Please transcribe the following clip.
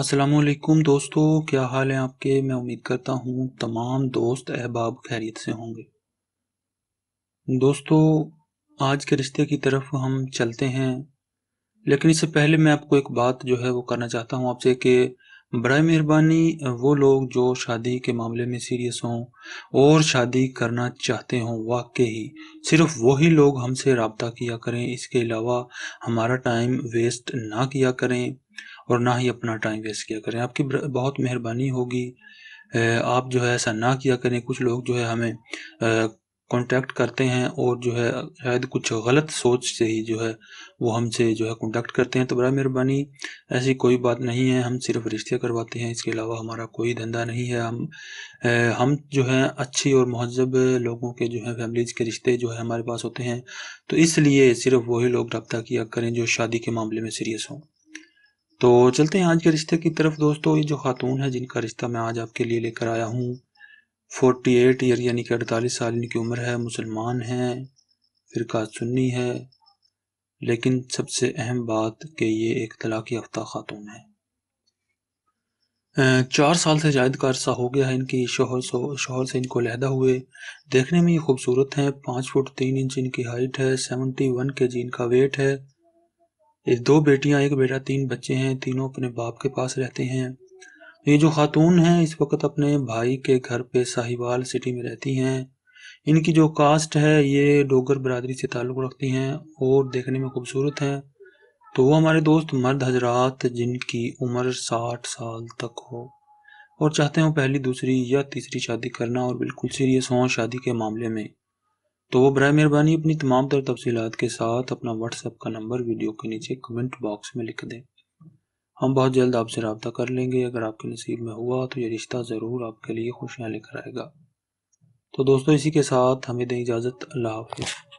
असलकुम दोस्तों क्या हाल है आपके मैं उम्मीद करता हूँ तमाम दोस्त अहबाब खैरियत से होंगे दोस्तों आज के रिश्ते की तरफ हम चलते हैं लेकिन इससे पहले मैं आपको एक बात जो है वो करना चाहता हूँ आपसे कि बर मेहरबानी वो लोग जो शादी के मामले में सीरियस हों और शादी करना चाहते हों वाकई ही सिर्फ वही लोग हमसे रबता किया करें इसके अलावा हमारा टाइम वेस्ट ना किया करें और ना ही अपना टाइम वेस्ट किया करें आपकी बहुत मेहरबानी होगी आप जो है ऐसा ना किया करें कुछ लोग जो है हमें कांटेक्ट करते हैं और जो है शायद कुछ गलत सोच से ही जो है वो हमसे जो है कांटेक्ट करते हैं तो बड़ा मेहरबानी ऐसी कोई बात नहीं है हम सिर्फ रिश्ते करवाते हैं इसके अलावा हमारा कोई धंधा नहीं है हम ए, हम जो है अच्छी और महजब लोगों के जो है फैमिलीज के रिश्ते जो है हमारे पास होते हैं तो इसलिए सिर्फ वही लोग रब्ता किया करें जो शादी के मामले में सीरियस हों तो चलते हैं आज के रिश्ते की तरफ दोस्तों ये जो खातून है जिनका रिश्ता मैं आज आपके लिए लेकर आया हूँ फोर्टी एट ईयर यानी कि अड़तालीस साल इनकी उम्र है मुसलमान हैं का सुन्नी है लेकिन सबसे अहम बात कि ये एक तलाक़ याफ्ता खातून है चार साल से जायद का अरसा हो गया है इनकी शोहर सो शोहर से इनको लहदा हुए देखने में ये खूबसूरत हैं पाँच फुट तीन इंच इनकी हाइट है सेवनटी वन के जी इनका वेट है ये दो बेटियां एक बेटा तीन बच्चे हैं तीनों अपने बाप के पास रहते हैं ये जो खातून हैं इस वक्त अपने भाई के घर पे साहिवाल सिटी में रहती हैं इनकी जो कास्ट है ये डोगर बरदरी से ताल्लुक़ रखती हैं और देखने में खूबसूरत हैं तो वो हमारे दोस्त मर्द हजरात जिनकी उम्र साठ साल तक हो और चाहते हो पहली दूसरी या तीसरी शादी करना और बिल्कुल सीरियस हों शादी के मामले में तो वो बर मेहरबानी अपनी तमाम तर तफसीत के साथ अपना व्हाट्सएप का नंबर वीडियो के नीचे कमेंट बॉक्स में लिख दें हम बहुत जल्द आपसे रबता कर लेंगे अगर आपके नसीब में हुआ तो ये रिश्ता ज़रूर आपके लिए खुशियाँ लेकर आएगा तो दोस्तों इसी के साथ हमें दें इजाज़त अल्लाह हाफिज़